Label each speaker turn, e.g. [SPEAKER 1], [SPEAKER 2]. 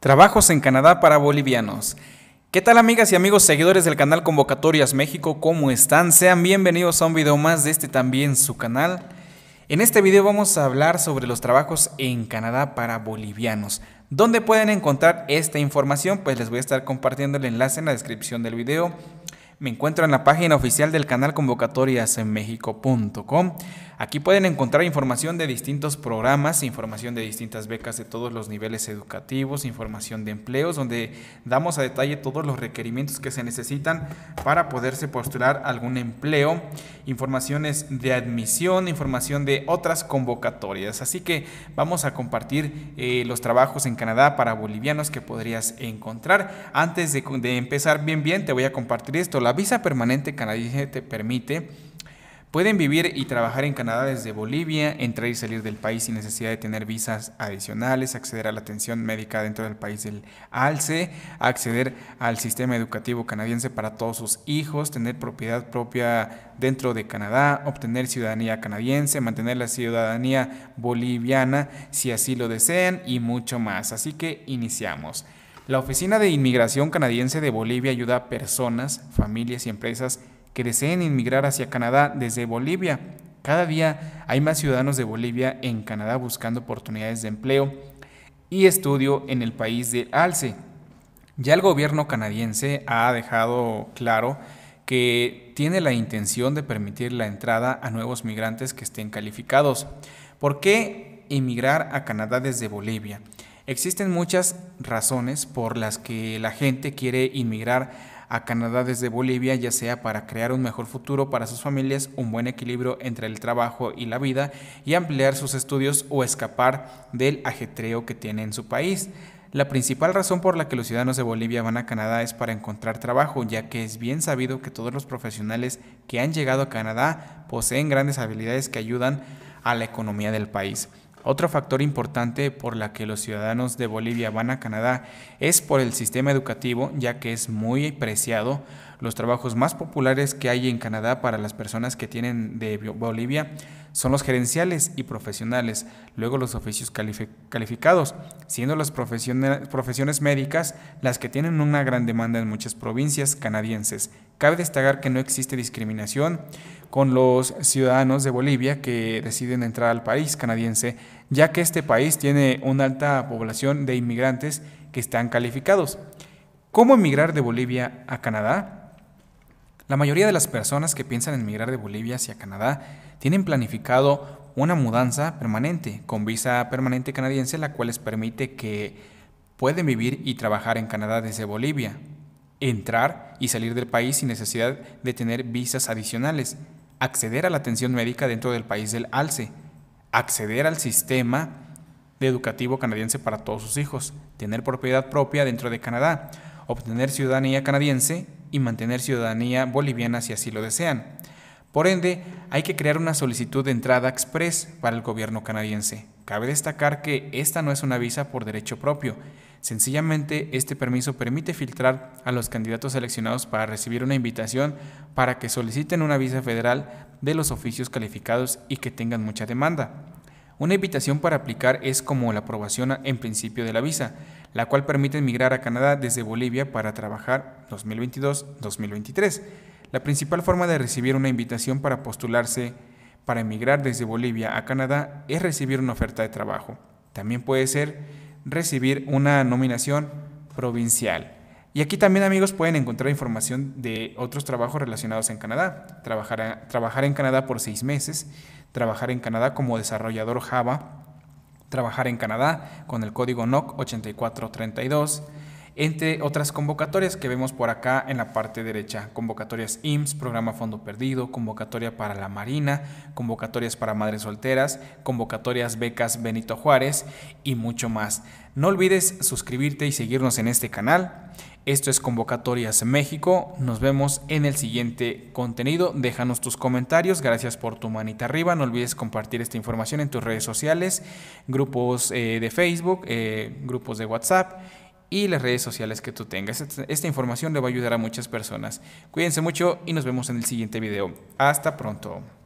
[SPEAKER 1] Trabajos en Canadá para bolivianos. ¿Qué tal amigas y amigos seguidores del canal Convocatorias México? ¿Cómo están? Sean bienvenidos a un video más de este también su canal. En este video vamos a hablar sobre los trabajos en Canadá para bolivianos. ¿Dónde pueden encontrar esta información? Pues les voy a estar compartiendo el enlace en la descripción del video me encuentro en la página oficial del canal Convocatorias en México.com. Aquí pueden encontrar información de distintos programas, información de distintas becas de todos los niveles educativos, información de empleos, donde damos a detalle todos los requerimientos que se necesitan para poderse postular algún empleo, informaciones de admisión, información de otras convocatorias. Así que vamos a compartir eh, los trabajos en Canadá para bolivianos que podrías encontrar. Antes de, de empezar bien, bien, te voy a compartir esto la visa permanente canadiense te permite, pueden vivir y trabajar en Canadá desde Bolivia, entrar y salir del país sin necesidad de tener visas adicionales, acceder a la atención médica dentro del país del ALCE, acceder al sistema educativo canadiense para todos sus hijos, tener propiedad propia dentro de Canadá, obtener ciudadanía canadiense, mantener la ciudadanía boliviana si así lo desean y mucho más. Así que iniciamos. La Oficina de Inmigración Canadiense de Bolivia ayuda a personas, familias y empresas que deseen inmigrar hacia Canadá desde Bolivia. Cada día hay más ciudadanos de Bolivia en Canadá buscando oportunidades de empleo y estudio en el país de Alce. Ya el gobierno canadiense ha dejado claro que tiene la intención de permitir la entrada a nuevos migrantes que estén calificados. ¿Por qué emigrar a Canadá desde Bolivia? Existen muchas razones por las que la gente quiere inmigrar a Canadá desde Bolivia, ya sea para crear un mejor futuro para sus familias, un buen equilibrio entre el trabajo y la vida, y ampliar sus estudios o escapar del ajetreo que tiene en su país. La principal razón por la que los ciudadanos de Bolivia van a Canadá es para encontrar trabajo, ya que es bien sabido que todos los profesionales que han llegado a Canadá poseen grandes habilidades que ayudan a la economía del país. Otro factor importante por la que los ciudadanos de Bolivia van a Canadá es por el sistema educativo, ya que es muy preciado. Los trabajos más populares que hay en Canadá para las personas que tienen de Bolivia son los gerenciales y profesionales, luego los oficios calificados, siendo las profesiones médicas las que tienen una gran demanda en muchas provincias canadienses. Cabe destacar que no existe discriminación con los ciudadanos de Bolivia que deciden entrar al país canadiense, ya que este país tiene una alta población de inmigrantes que están calificados. ¿Cómo emigrar de Bolivia a Canadá? La mayoría de las personas que piensan en emigrar de Bolivia hacia Canadá tienen planificado una mudanza permanente con visa permanente canadiense, la cual les permite que pueden vivir y trabajar en Canadá desde Bolivia, entrar y salir del país sin necesidad de tener visas adicionales acceder a la atención médica dentro del país del ALCE, acceder al sistema educativo canadiense para todos sus hijos, tener propiedad propia dentro de Canadá, obtener ciudadanía canadiense y mantener ciudadanía boliviana si así lo desean. Por ende, hay que crear una solicitud de entrada express para el gobierno canadiense. Cabe destacar que esta no es una visa por derecho propio. Sencillamente, este permiso permite filtrar a los candidatos seleccionados para recibir una invitación para que soliciten una visa federal de los oficios calificados y que tengan mucha demanda. Una invitación para aplicar es como la aprobación en principio de la visa, la cual permite emigrar a Canadá desde Bolivia para trabajar 2022-2023. La principal forma de recibir una invitación para postularse para emigrar desde Bolivia a Canadá es recibir una oferta de trabajo. También puede ser recibir una nominación provincial. Y aquí también amigos pueden encontrar información de otros trabajos relacionados en Canadá. Trabajar, en Canadá por seis meses, trabajar en Canadá como desarrollador Java, trabajar en Canadá con el código NOC 8432, entre otras convocatorias que vemos por acá en la parte derecha. Convocatorias IMSS, programa Fondo Perdido, convocatoria para la Marina, convocatorias para madres solteras, convocatorias becas Benito Juárez y mucho más. No olvides suscribirte y seguirnos en este canal. Esto es Convocatorias México. Nos vemos en el siguiente contenido. Déjanos tus comentarios. Gracias por tu manita arriba. No olvides compartir esta información en tus redes sociales, grupos eh, de Facebook, eh, grupos de WhatsApp y las redes sociales que tú tengas. Esta, información le va a ayudar a muchas personas. Cuídense mucho y nos vemos en el siguiente video. Hasta pronto.